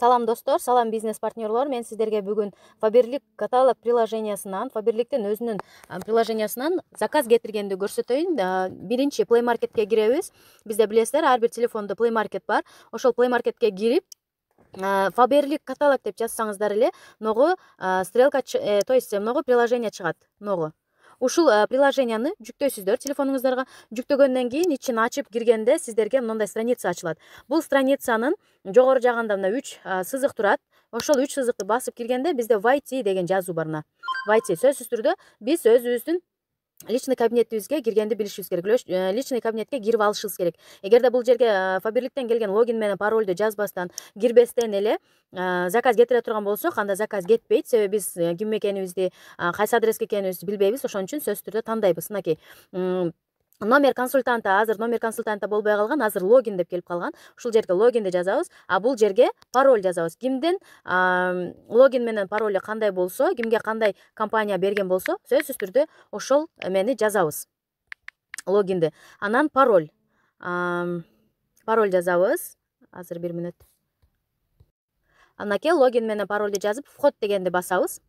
салам достор салам бизнес партнерлор мен сіздерге бүгін фаберлик каталог приложениясынан Фаберликтен өзінің приложениясынан заказ кетіргенді көрсетейін. Бірінші, play маркетке киребиз бізде білесіздер әрбір телефонда плей play маркет бар ошол play маркетке кирип фаберлик каталог деп жазсаңыздар эле могу стрелка э, то есть ногу приложение чыгат ногу ушул э, приложенияны жүктөйсүздөр телефонуңуздарга жүктөгөндөн кийин ичин ачып киргенде сиздерге мындай страница ачылат бул страницанын жогору жагында мына үч э, сызык турат ошол үч сызыкты басып киргенде бизде войти деген жазуу бар мына войти сөзсүз түрдө биз өзүбүздүн личный кабинетибизге киргенди билишибиз керек э, личный кабинетке кирип алышыбыз керек эгерде бул жерге э, фаберликтен келген логин менен паролду жазбастан кирбестен эле э, заказ кетире турган болсок анда заказ кетпейт себеби биз ким экенибизди кайсы адреске экенибизди билбейбиз ошон үчүн сөзсүз түрдө тандайбыз мынакей номер консультанта азыр номер консультанта болбой калган азыр логин деп келип калган ушул жерге логинди жазабыз а бул жерге пароль жазабыз кимдин логин менен пароли кандай болсо кимге кандай компания берген болсо сөзсүз түрдө ошол эмени жазабыз логинди анан пароль пароль жазабыз азыр бир мүнөт анакей логин менен парольду жазып вход дегенди басабыз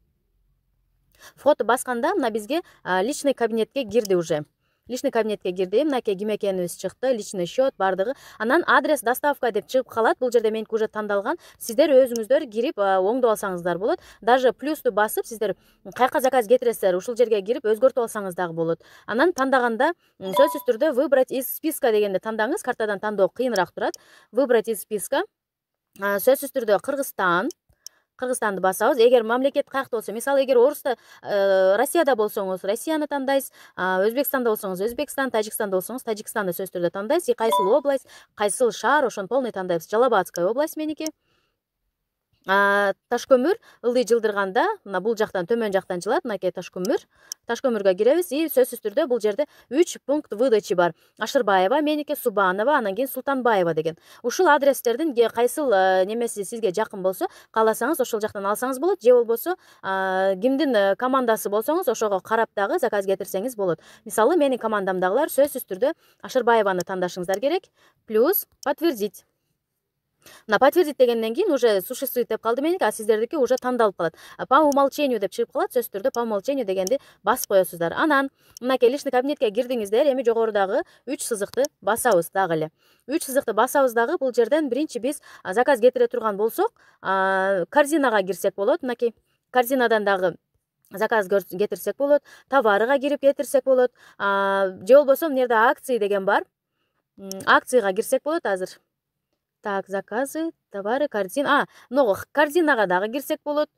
входду басканда мына бизге личный кабинетке кирди уже личный кабинетке кирди мынакей ким экенибиз чыкты личный счет баардыгы анан адрес доставка деп чыгып калат бул жерде меники уже тандалган сиздер өзүңүздөр кирип оңдоп алсаңыздар болот даже плюсту басып сиздер каяка заказ кетиресиздер ушул жерге кирип өзгөртүп алсаңыз дагы болот анан тандаганда сөзсүз түрдө выбрать из списка дегенди тандаңыз картадан тандоо кыйыныраак турат выбрать из списка сөзсүз түрдө кыргызстан кыргызстанды басабыз эгер мамлекет каякта болсо мисалы эгер орусда э, россияда болсоңуз россияны тандайсыз өзбекстанда болсоңуз өзбекстан тажикстанда болсоңуз тажикстанды сөзсүз түрдө тандайсыз и кайсыл область кайсыл шаар ошону полный тандайбыз жалал абадская область меники таш көмүр ылдый жылдырганда мына бул жактан төмөн жактан жылат мынакей таш көмүр таш көмүргө киребиз и сөзсүз түрдө бул жерде үч пункт выдачи бар ашырбаева меники субанова анан кийин султанбаева деген ушул адрестердин кайсыл э, немеси сизге жакын болсо кааласаңыз ошол жактан алсаңыз болот же болбосо э, кимдин э, командасы болсоңуз ошого карап дагы заказ кетирсеңиз болот мисалы менин командамдагылар сөзсүз түрдө ашырбаеваны тандашыңыздар керек плюс подтвердить мына подтвердить дегеннен кейін уже существует деп қалды менікі а сіздердікі уже таңдалып қалады по умолчению деп шығып қалады сөзсүз түрде по умолчению дегенді басып қоясыздар анан мынакей личный кабинетке кирдиңиздер эми жогорудагы үч сызыкты басабыз дагы эле үч сызыкты басабыз дагы бул жерден биринчи биз заказ кетире турган болсок корзинага кирсек болот мынакей корзинадан дагы заказ кетирсек болот товарыга кирип кетирсек болот же болбосо мына жерде акции деген бар акцияга кирсек болот азыр так заказы товары корзин а могу корзинага дагы кирсек болот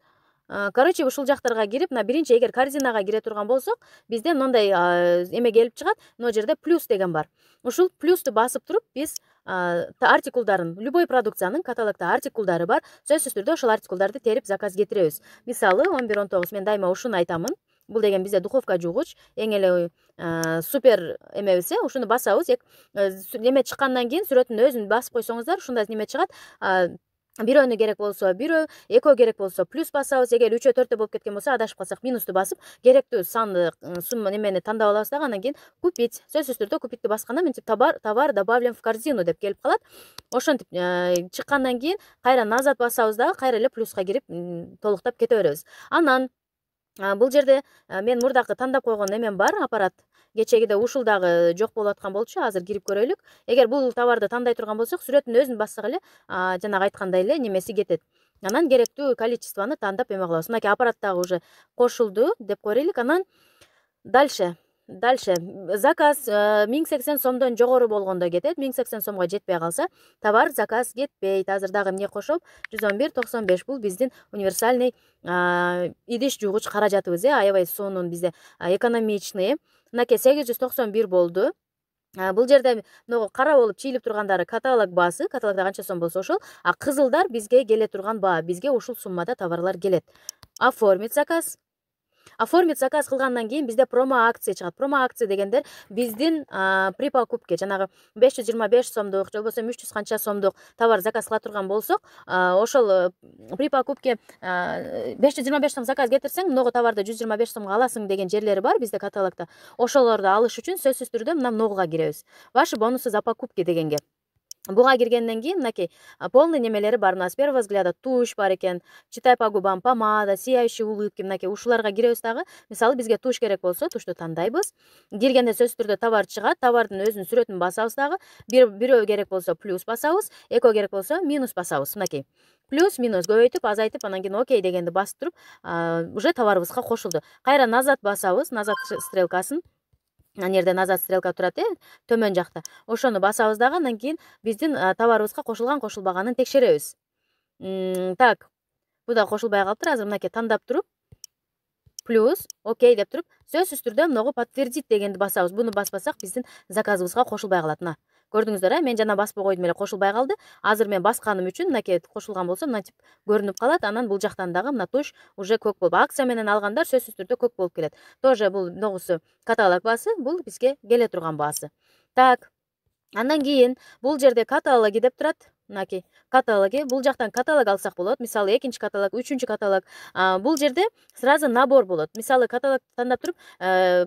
короче ушул жактарга кирип мына биринчи эгер корзинага кире турган болсок бизде нондай эме келип чыгат мына жерде плюс деген бар ушул плюсту басып туруп біз артикулдарын любой продукцияның каталогта артикулдары бар сөзсүз түрдө ошол артикулдарды терип заказ кетиребиз мисалы 11 бир он тогуз мен дайыма ушуну айтамын бул деген бизде духовка жугуч эң эле э, супер эмебиз э ушуну басабыз э, неме чыккандан кийин сүрөтүн өзүн басып койсоңуздар ушундай неме чыгат бирөөнү керек болсо бирөө экөө керек болсо плюс басабыз эгер үчөө төртөө болуп кеткен болсо адашып калсак минусту басып керектүү санды э, сумма немени тандап алабыз дагы анан кийин купить сөзсүз түрдө купитти басканда мынтип товар товар добавлен в корзину деп келип калат ошентип чыккандан кийин кайра назад басабыз дагы кайра эле плюска кирип толуктап кете беребиз анан Бұл жерде мен мурдакы тандап койгон немен бар аппарат кечегиде дагы жок болуп аткан болчу азыр кирип көрөлүк эгер бул товарды тандай турган болсок сүрөтүн өзүн бассак эле жанагы айткандай эле немеси кетет анан керектүү количествону тандап эме кылабыз мынакей аппарат дагы уже кошулду деп көрөлүк анан дальше дальше заказ э, миң сексен сомдон жогору болгондо кетет миң сексен сомго жетпей калса товар заказ кетпейт азыр дагы эмне кошом жүз он бир токсон беш бул биздин универсальный идиш жуугуч каражатыбыз э аябай сонун бизде экономичный мынакей сегиз жүз токсон бир болду бул жерде могу кара болуп чийилип тургандары каталог баасы каталогто канча сом болсо ошол а кызылдар бизге келе турган баа бизге ушул суммада товарлар келет оформить заказ оформить заказ кылгандан кийин бизде промо акция чыгат промо акция дегендер биздин покупке жанагы беш жүз жыйырма беш сомдук же болбосо үч жүз канча сомдук товар заказ кыла турган болсок ошол э, покупке беш жүз жыйырма беш сом заказ кетирсең могу товарды жүз жыйырма беш сомго аласың деген жерлери бар бизде каталогдо ошолорду алыш үчүн сөзсүз түрдө мына могуга киребиз ваши бонусы за покупки дегенге буга киргенден кийин мынакей полный немелери бар мына с первого взгляда тушь бар экен читай по губам помада сияющий улыбки мынакей ушуларга киребиз дагы мисалы бизге тушь керек болсо тушту тандайбыз киргенде сөзсүз түрдө товар чыгат товардын өзүнүн сүрөтүн басабыз дагы бирөө керек болсо плюс басабыз экөө керек болсо минус басабыз мынакей плюс минус көбөйтүп азайтып анан кийин окей дегенди басып туруп уже товарыбызга кошулду кайра назад басабыз назад стрелкасын ана жерде назад стрелка турат э төмөн жакта ошону басабыз дагы андан кийин биздин товарыбызга кошулган кошулбаганын текшеребиз так бул да кошулбай калыптыр азыр мынакей тандап туруп плюс окей деп туруп сөзсүз түрдө мынагу подтвердить дегенди басабыз буну баспасак биздин заказыбызга кошулбай калат мына көрдүңүздөр э мен жана баспай койдум эле кошулбай калды азыр мен басканым үчүн мынакей кошулган болсо мынтип көрүнүп калат анан бул жактан дагы мына туш уже көк болуп акция менен алгандар сөзсүз түрдө көк болуп келет тоже бул могусу каталог баасы бул бизге келе турган баасы так андан кийин бул жерде каталоги деп турат мынакей каталоги бул жактан каталог алсак болот мисалы экинчи каталог үчүнчү каталог бул жерде сразу набор болот мисалы каталог тандап туруп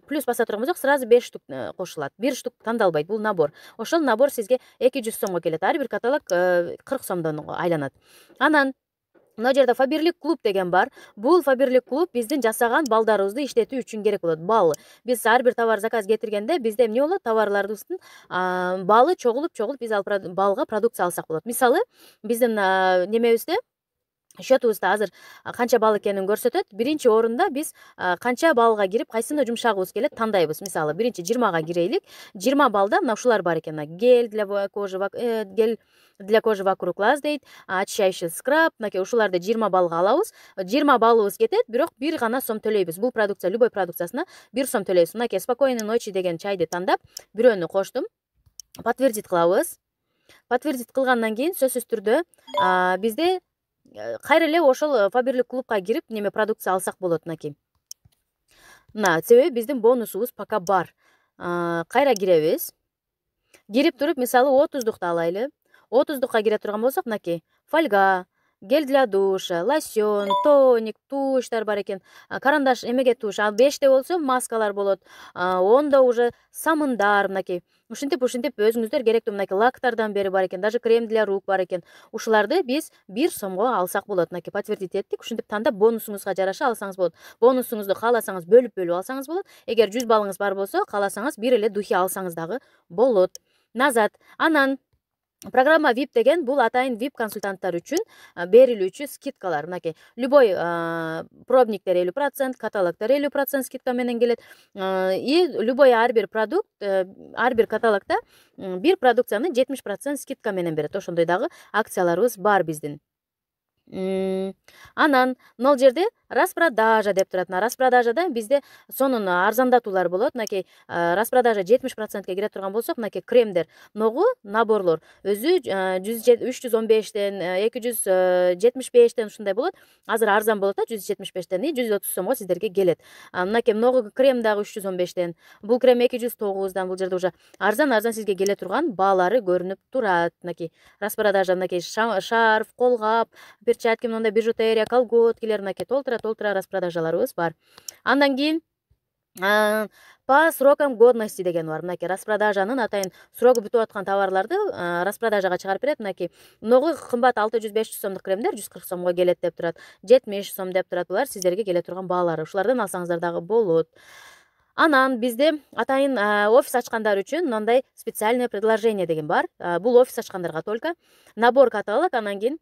плюс баса турган болсок сразу беш штук кошулат э, бир штук тандалбайт бул набор ошол набор сизге эки жүз сомго келет ар бир каталог кырк э, сомдон айланат анан мына жерде фаберлик клуб деген бар Бұл фаберлик клуб биздин жасаған балдарыбызды иштетүү үчүн керек болот бал биз ар бир товар заказ кетиргенде бизде эмне болот товарларыбыздын баалы чогулуп чогулуп биз ал балга продукция алсак болот мисалы биздин немебизде счетубузда азыр канча балл экенин көрсөтөт биринчи орунда биз канча баллга кирип кайсына жумшагыбыз келет тандайбыз мисалы биринчи жыйырмага кирейлик жыйырма баллда мына ушулар бар экен гель для кожи э, гель для кожи вокруг глаз дейт очищающий скраб мынакей ушуларды жыйырма баллга алабыз жыйырма баллыбыз кетет бирок бир гана сом төлөйбүз бул продукция любой продукциясына бир сом төлөйбүз мынакей спокойной ночи деген чайды тандап бирөөнү коштум подтвердить кылабыз подтвердить кылгандан кийин сөзсүз түрдө бизде кайра э, эле ошол э, фаберлик клубка кирип неме продукция алсак болот мынакей мына себеби биздин бонусубуз пока бар кайра киребиз кирип туруп мисалы отуздукту алайлы отуздукка кире турган болсок мынакей фольга гель для душа лосьон тоник туштар бар екен карандаш эмеге туш ал беште болсо маскалар болот ондо уже самындар мынакей ушинтип ушинтип өзүңүздөр керектүү мынакей лактардан бери бар экен даже крем для рук бар экен ушуларды биз бир сомго алсак болот мынакей подтвердить эттик ушинтип тандап бонусуңузга жараша алсаңыз болот бонусуңузду кааласаңыз бөлүп бөлүп алсаңыз болот эгер жүз баллыңыз бар болсо кааласаңыз бир эле духи алсаңыз дагы болот назад анан программа vip деген бул атайын vip консультанттар үчүн берилүүчү скидкалар мынакей любой пробниктер элүү процент каталогтор элүү процент скидка менен келет и любой ар э, бир продукт ар бир каталогдо продукцияны жетимиш процент скидка менен берет ошондой дагы акцияларыбыз бар биздин анан мынал жерде распродажа деп турат мына распродажада бизде сонун арзандатуулар болот мынакей распродажа жетимиш процентке кире турган болсок мынакей кремдер могу наборлор өзү жүз үч жүз он бештен эки жүз жетимиш бештен ушундай болот азыр арзан болот да жүз жетимиш бештен и жүз отуз сомго сиздерге келет мынакей могу крем дагы үч жүз он бештен бул крем эки жүз тогуздан бул жерде уже арзан арзан сизге келе турган баалары көрүнүп турат мынакей распродажа мынакей шарф колгап перчатки мындай бижутерия колготкилер мынакей толтура толтура распродажаларыбыз бар андан кийин по срокам годности деген бар мынакей распродажанын атайын срогу бүтүп аткан товарларды распродажага чыгарып берет мынакей могу кымбат алты жүз беш жүз сомдук кремдер жүз кырк сомго келет деп турат жетимиш сом деп турат булар сиздерге келе турган баалары ушулардан алсаңыздар дагы болот анан бизде атайын офис ачкандар үчүн мындай специальное предложение деген бар бул офис ачкандарга только набор каталог анан кийин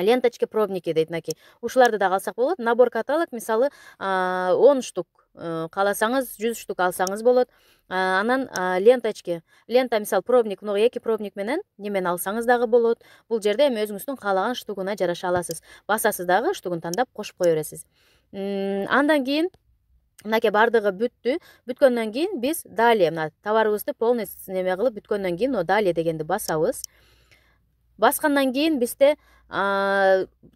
ленточки пробники дейді мінекей ушыларды да алсақ болады набор каталог мысалы он штук қаласаңыз э, жүз штук алсаңыз болады анан ленточки лента мысалы пробник мынау эки пробник менен немен алсаңыз дагы болот бул жерде эми өзүңүздүн каалаган штугуна жараша аласыз басасыз дагы штугун тандап кошуп кое бересиз андан кийин мынакей баардыгы бүттү бүткөндөн кийин биз далее мына товарыбызды полный неме кылып бүткөндөн кийин далее дегенди басабыз басқаннан кейін бизде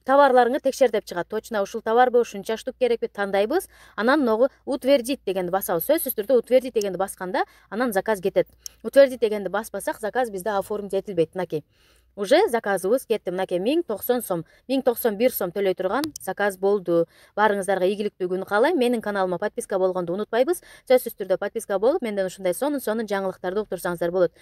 товарларыңы текшер деп чыгат точно ушул товарбы ушунча штук керекпи тандайбыз анан могу утвердить дегенди басабыз сөзсүз түрдө утвердить дегенди басканда анан заказ кетет утвердить дегенди баспасак заказ бизде оформить этилбейт мынакей уже заказыбыз кетти мынакей миң токсон сом миң токсон бир сом төлөй турган заказ болду баарыңыздарга ийгиликтүү күн каалайм менин каналыма подписка болгонду унутпайбыз сөзсүз түрдө подписка болуп менден ушундай сонун сонун жаңылыктарды уктурсаңыздар болот